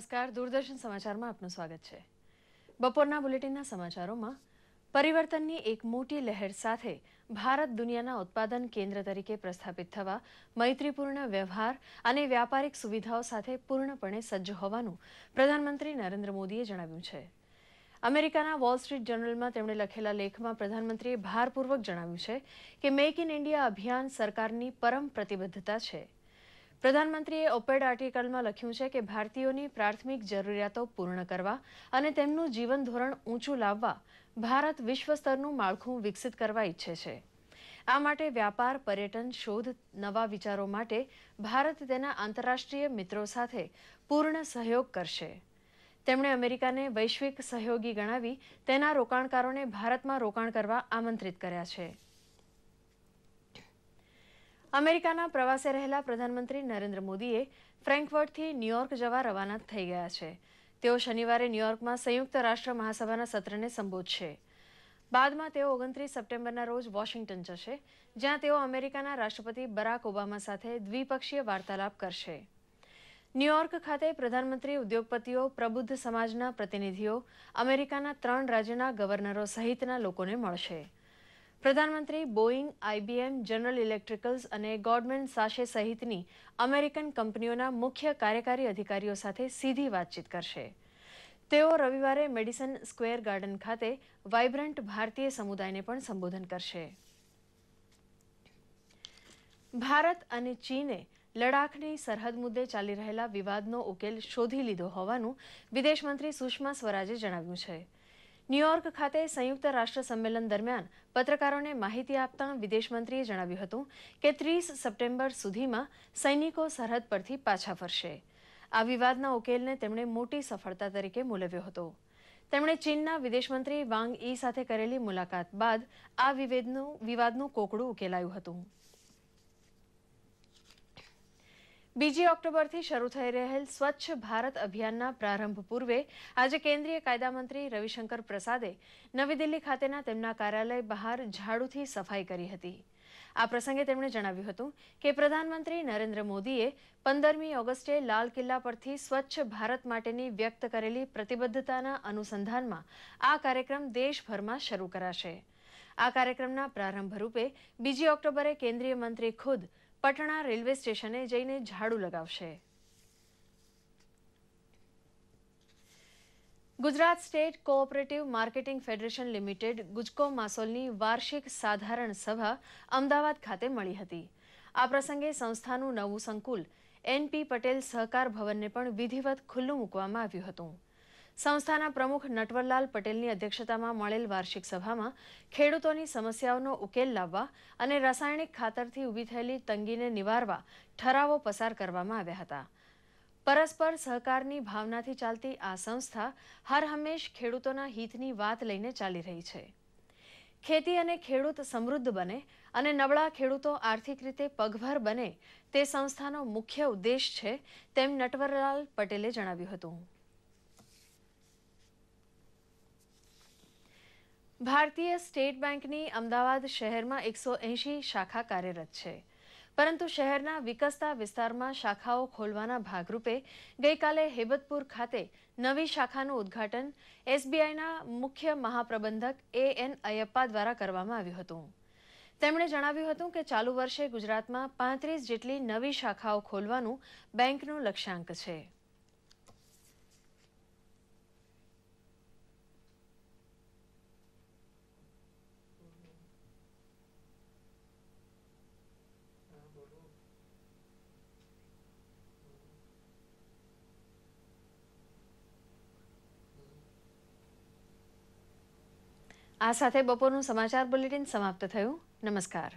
નમસ્કાર દૂરદર્શન સમાચારમાં આપનું સ્વાગત છે બપોરના બુલેટિનના સમાચારોમાં પરિવર્તનની એક મોટી લહેર સાથે ભારત દુનિયાના ઉત્પાદન કેન્દ્ર તરીકે પ્રસ્થાપિત થવા મૈત્રીપૂર્ણ વ્યવહાર અને વ્યાપારિક સુવિધાઓ સાથે પૂર્ણપણે સજ્જ હોવાનું પ્રધાનમંત્રી નરેન્દ્ર મોદીએ જણાવ્યું છે અમેરિકાના વોલ સ્ટ્રીટ જર્નલમાં તેમણે લખેલા લેખમાં પ્રધાનમંત્રીએ ભારપૂર્વક જણાવ્યું છે કે મેક ઇન ઇન્ડિયા અભિયાન સરકારની પરમ પ્રતિબદ્ધતા છે પ્રધાનમંત્રીએ ઓપેડ આર્ટિકલમાં લખ્યું છે કે ભારતીયોની પ્રાથમિક જરૂરિયાતો પૂર્ણ કરવા અને તેમનું જીવન ધોરણ ઊંચું લાવવા ભારત વિશ્વ સ્તરનું માળખું વિકસિત કરવા ઈચ્છે છે આ માટે વ્યાપાર પર્યટન શોધ નવા વિચારો માટે ભારત તેના આંતરરાષ્ટ્રીય મિત્રો સાથે પૂર્ણ સહયોગ કરશે તેમણે અમેરિકાને વૈશ્વિક સહયોગી ગણાવી તેના રોકાણકારોને ભારતમાં રોકાણ કરવા આમંત્રિત કર્યા છે અમેરિકાના પ્રવાસે રહેલા પ્રધાનમંત્રી નરેન્દ્ર મોદીએ ફ્રેન્કફર્ટથી ન્યૂયોર્ક જવા રવાના થઈ ગયા છે તેઓ શનિવારે ન્યૂયોર્કમાં સંયુક્ત રાષ્ટ્ર મહાસભાના સત્રને સંબોધશે બાદમાં તેઓ ઓગણત્રીસ સપ્ટેમ્બરના રોજ વોશિંગ્ટન જશે જ્યાં તેઓ અમેરિકાના રાષ્ટ્રપતિ બરાક ઓબામા સાથે દ્વિપક્ષીય વાર્તાલાપ કરશે ન્યૂયોર્ક ખાતે પ્રધાનમંત્રી ઉદ્યોગપતિઓ પ્રબુદ્ધ સમાજના પ્રતિનિધિઓ અમેરિકાના ત્રણ રાજ્યના ગવર્નરો સહિતના લોકોને મળશે પ્રધાનમંત્રી બોઇંગ આઈબીએમ જનરલ ઇલેક્ટ્રિકલ્સ અને ગોર્ડમેન સાશે સહિતની અમેરિકન કંપનીઓના મુખ્ય કાર્યકારી અધિકારીઓ સાથે સીધી વાતચીત કરશે તેઓ રવિવારે મેડિસન સ્ક્વેર ગાર્ડન ખાતે વાઇબ્રન્ટ ભારતીય સમુદાયને પણ સંબોધન કરશે ભારત અને ચીને લડાખની સરહદ મુદ્દે ચાલી રહેલા વિવાદનો ઉકેલ શોધી લીધો હોવાનું વિદેશમંત્રી સુષ્મા સ્વરાજે જણાવ્યું છે ન્યુયોર્ક ખાતે સંયુક્ત રાષ્ટ્ર સંમેલન દરમિયાન પત્રકારોને માહિતી આપતા વિદેશમંત્રીએ જણાવ્યું હતું કે ત્રીસ સપ્ટેમ્બર સુધીમાં સૈનિકો સરહદ પરથી પાછા ફરશે આ વિવાદના ઉકેલને તેમણે મોટી સફળતા તરીકે મૂલવ્યો હતો તેમણે ચીનના વિદેશમંત્રી વાંગ ઈ સાથે કરેલી મુલાકાત બાદ આ વિવાદનું કોકડું ઉકેલાયું હતું બીજી ઓક્ટોબરથી શરૂ થઈ રહેલ સ્વચ્છ ભારત અભિયાનના પ્રારંભ પૂર્વે આજે કેન્દ્રીય કાયદા રવિશંકર પ્રસાદે નવી દિલ્હી ખાતેના તેમના કાર્યાલય બહાર ઝાડુથી સફાઈ કરી હતી આ પ્રસંગે તેમણે જણાવ્યું હતું કે પ્રધાનમંત્રી નરેન્દ્ર મોદીએ પંદરમી ઓગસ્ટે લાલ કિલ્લા પરથી સ્વચ્છ ભારત માટેની વ્યક્ત કરેલી પ્રતિબદ્ધતાના અનુસંધાનમાં આ કાર્યક્રમ દેશભરમાં શરૂ કરાશે આ કાર્યક્રમના પ્રારંભ રૂપે બીજી ઓક્ટોબરે કેન્દ્રીય મંત્રી ખુદ પટણા રેલવે સ્ટેશને જઈને ઝાડુ લગાવશે Gujarat state cooperative marketing federation limited ગુજકો માસોલની વાર્ષિક સાધારણ સભા અમદાવાદ ખાતે મળી હતી આ પ્રસંગે સંસ્થાનું નવું સંકુલ એનપી પટેલ સહકાર ભવનને પણ વિધિવત ખુલ્લું મૂકવામાં આવ્યું હતું સંસ્થાના પ્રમુખ નટવરલાલ પટેલની અધ્યક્ષતામાં મળેલ વાર્ષિક સભામાં ખેડૂતોની સમસ્યાઓનો ઉકેલ લાવવા અને રાસાયણિક ખાતરથી ઊભી થયેલી તંગીને નિવારવા ઠરાવો પસાર કરવામાં આવ્યા હતા પરસ્પર સહકારની ભાવનાથી ચાલતી આ સંસ્થા હર હંમેશ ખેડૂતોના હિતની વાત લઈને ચાલી રહી છે ખેતી અને ખેડૂત સમૃદ્ધ બને અને નબળા ખેડૂતો આર્થિક રીતે પગભર બને તે સંસ્થાનો મુખ્ય ઉદ્દેશ છે તેમ નટવરલાલ પટેલે જણાવ્યું હતું ભારતીય સ્ટેટ બેંકની અમદાવાદ શહેરમાં એકસો એંશી શાખા કાર્યરત છે પરંતુ શહેરના વિકસતા વિસ્તારમાં શાખાઓ ખોલવાના ભાગરૂપે ગઈકાલે હેબતપુર ખાતે નવી શાખાનું ઉદ્ઘાટન એસબીઆઈના મુખ્ય મહાપ્રબંધક એ એન અયપ્પા દ્વારા કરવામાં આવ્યું હતું તેમણે જણાવ્યું હતું કે ચાલુ વર્ષે ગુજરાતમાં પાંત્રીસ જેટલી નવી શાખાઓ ખોલવાનું બેંકનું લક્ષ્યાંક છે આ સાથે બપોરનું સમાચાર બુલેટિન સમાપ્ત થયું નમસ્કાર